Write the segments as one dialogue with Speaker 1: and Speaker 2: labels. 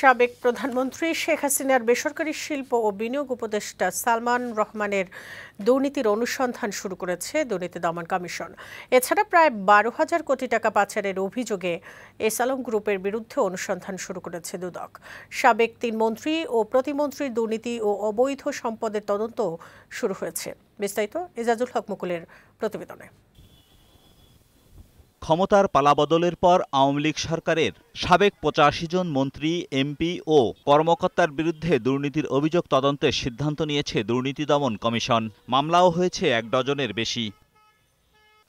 Speaker 1: সাবেক প্রধানমন্ত্রী শেখ হাসিনার বেসরকারি শিল্প ও বিনিয়োগ উপদেষ্টা সালমান রহমানের দুর্নীতির অনুসন্ধান শুরু করেছে দুর্নীতি দমন কমিশন এছাড়া প্রায় বারো হাজার কোটি টাকা পাচারের অভিযোগে এসালম গ্রুপের বিরুদ্ধে অনুসন্ধান শুরু করেছে দুদক সাবেক তিন মন্ত্রী ও প্রতিমন্ত্রীর দুর্নীতি ও অবৈধ সম্পদের তদন্ত শুরু হয়েছে বিস্তারিত এজাজুল হক মুকুলের প্রতিবেদনে
Speaker 2: ক্ষমতার পালাবদলের পর আওয়ামী লীগ সরকারের সাবেক পঁচাশি জন মন্ত্রী এমপি ও কর্মকর্তার বিরুদ্ধে দুর্নীতির অভিযোগ তদন্তের সিদ্ধান্ত নিয়েছে দুর্নীতি দমন কমিশন মামলাও হয়েছে এক ডজনের বেশি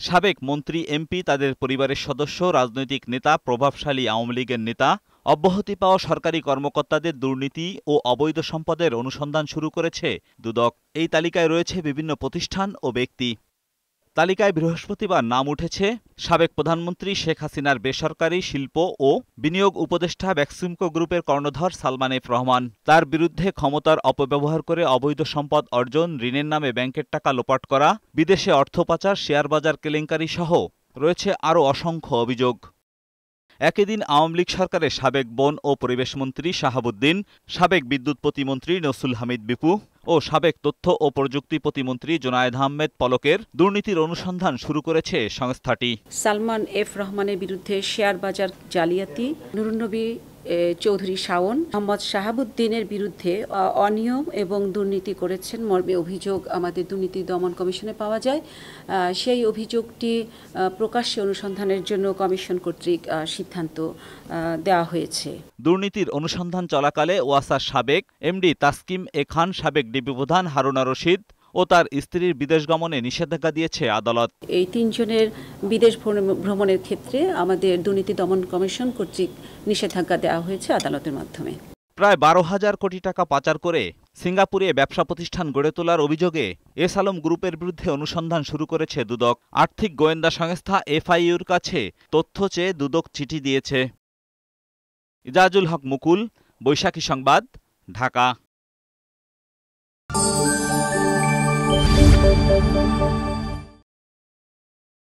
Speaker 2: সাবেক মন্ত্রী এমপি তাদের পরিবারের সদস্য রাজনৈতিক নেতা প্রভাবশালী আওয়ামী লীগের নেতা অব্যাহতি পাওয়া সরকারি কর্মকর্তাদের দুর্নীতি ও অবৈধ সম্পদের অনুসন্ধান শুরু করেছে দুদক এই তালিকায় রয়েছে বিভিন্ন প্রতিষ্ঠান ও ব্যক্তি তালিকায় বৃহস্পতিবার নাম উঠেছে সাবেক প্রধানমন্ত্রী শেখ হাসিনার বেসরকারি শিল্প ও বিনিয়োগ উপদেষ্টা ভ্যাক্সিমকো গ্রুপের কর্ণধর সালমান এফ রহমান তার বিরুদ্ধে ক্ষমতার অপব্যবহার করে অবৈধ সম্পদ অর্জন ঋণের নামে ব্যাংকের টাকা লোপাট করা বিদেশে অর্থ পাচার শেয়ার বাজার কেলেঙ্কারি সহ রয়েছে আরও অসংখ্য অভিযোগ একই দিন আওয়ামী লীগ সরকারের সাবেক বন ও পরিবেশ মন্ত্রী শাহাবুদ্দিন সাবেক বিদ্যুৎ প্রতিমন্ত্রী নসুল হামিদ বিপু ও সাবেক তথ্য ও প্রযুক্তি প্রতিমন্ত্রী জোনায়েদ আহমেদ পলকের দুর্নীতির অনুসন্ধান শুরু করেছে সংস্থাটি
Speaker 3: সালমান এফ রহমানের বিরুদ্ধে শেয়ার বাজার জালিয়াতি নুরুন্নবী চৌধুরী শাওন মোহাম্মদ শাহাবুদ্দিনের বিরুদ্ধে অনিয়ম এবং দুর্নীতি করেছেন মর্মে অভিযোগ আমাদের দুর্নীতি দমন কমিশনে পাওয়া যায় সেই অভিযোগটি প্রকাশ্যে অনুসন্ধানের জন্য কমিশন কর্তৃক সিদ্ধান্ত দেওয়া হয়েছে
Speaker 2: দুর্নীতির অনুসন্ধান চলাকালে ওয়াসার সাবেক এমডি তাসকিম এ খান সাবেক ডিবি প্রধান হারুনা রশিদ ও তার স্ত্রীর বিদেশ গমনে নিষেধাজ্ঞা দিয়েছে আদালত এই তিনজনের
Speaker 3: বিদেশ ভ্রমণের ক্ষেত্রে আমাদের দুর্নীতি দমন কমিশন কর্তৃক নিষেধাজ্ঞা দেওয়া হয়েছে
Speaker 2: আদালতের মাধ্যমে প্রায় বারো হাজার কোটি টাকা পাচার করে সিঙ্গাপুরে ব্যবসা প্রতিষ্ঠান গড়ে তোলার অভিযোগে এস আলম গ্রুপের বিরুদ্ধে অনুসন্ধান শুরু করেছে দুদক আর্থিক গোয়েন্দা সংস্থা এফআইইউর কাছে তথ্য চেয়ে দুদক চিঠি দিয়েছে ইজাজুল হক মুকুল বৈশাখী সংবাদ ঢাকা